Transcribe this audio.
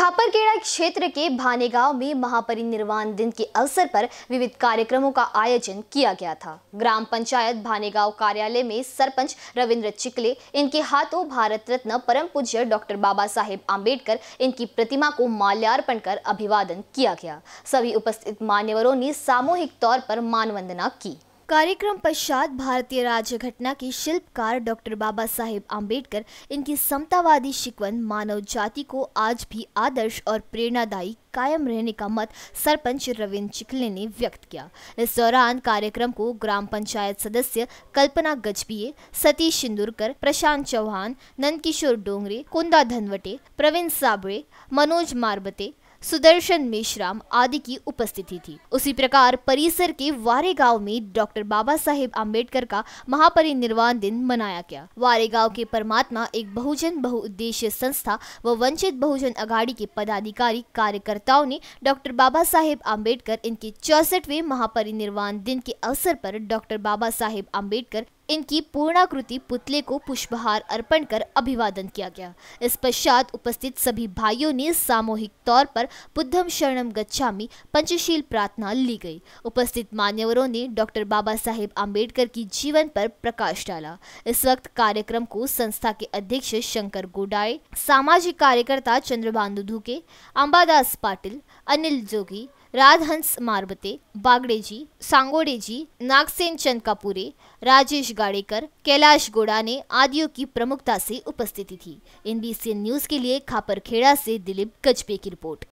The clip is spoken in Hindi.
खापरकेड़ा क्षेत्र के गांव में महापरिनिर्वाण दिन के अवसर पर विविध कार्यक्रमों का आयोजन किया गया था ग्राम पंचायत गांव कार्यालय में सरपंच रविंद्र चिकले इनके हाथों भारत रत्न परम पूज्य डॉक्टर बाबा साहेब आम्बेडकर इनकी प्रतिमा को माल्यार्पण कर अभिवादन किया गया सभी उपस्थित मान्यवरों ने सामूहिक तौर पर मानवंदना की कार्यक्रम पश्चात भारतीय राज्य घटना के शिल्पकार डॉक्टर बाबा साहेब आम्बेडकर इनकी समतावादी शिकवन मानव जाति को आज भी आदर्श और प्रेरणादायी कायम रहने का मत सरपंच रविंद्र चिखले ने व्यक्त किया इस दौरान कार्यक्रम को ग्राम पंचायत सदस्य कल्पना गजबीये सतीश इंदुरकर प्रशांत चौहान नंदकिशोर डोंगरे कुंदा धनवटे प्रवीण साबड़े मनोज मारबते सुदर्शन मेश्राम आदि की उपस्थिति थी उसी प्रकार परिसर के वारे गांव में डॉक्टर बाबा साहेब आम्बेडकर का महापरिनिर्वाण दिन मनाया गया वारे गांव के परमात्मा एक बहुजन बहुउद्देश्य संस्था व वंचित बहुजन अघाड़ी के पदाधिकारी कार्यकर्ताओं ने डॉक्टर बाबा साहेब आम्बेडकर इनके चौसठवे महापरिनिर्वाण दिन के अवसर पर डॉक्टर बाबा साहेब आम्बेडकर इनकी पूर्णाकृति पुतले को पुष्पहार अर्पण कर अभिवादन किया गया इस पश्चात उपस्थित सभी भाइयों ने सामूहिक तौर पर बुद्धम शरणम गच्छामी पंचशील प्रार्थना ली गई उपस्थित मान्यवरों ने डॉक्टर बाबा साहेब आम्बेडकर की जीवन पर प्रकाश डाला इस वक्त कार्यक्रम को संस्था के अध्यक्ष शंकर गोडाए सामाजिक कार्यकर्ता चंद्रबांधु धुके अंबादास पाटिल अनिल जोगी राधहंस मारबते बागड़े जी सांगोड़े जी नागसेन चंद कपूरे राजेश गाड़ेकर कैलाश गोड़ा ने आदियों की प्रमुखता से उपस्थिति थी एनबीसी न्यूज के लिए खापरखेड़ा से दिलीप कजबे की रिपोर्ट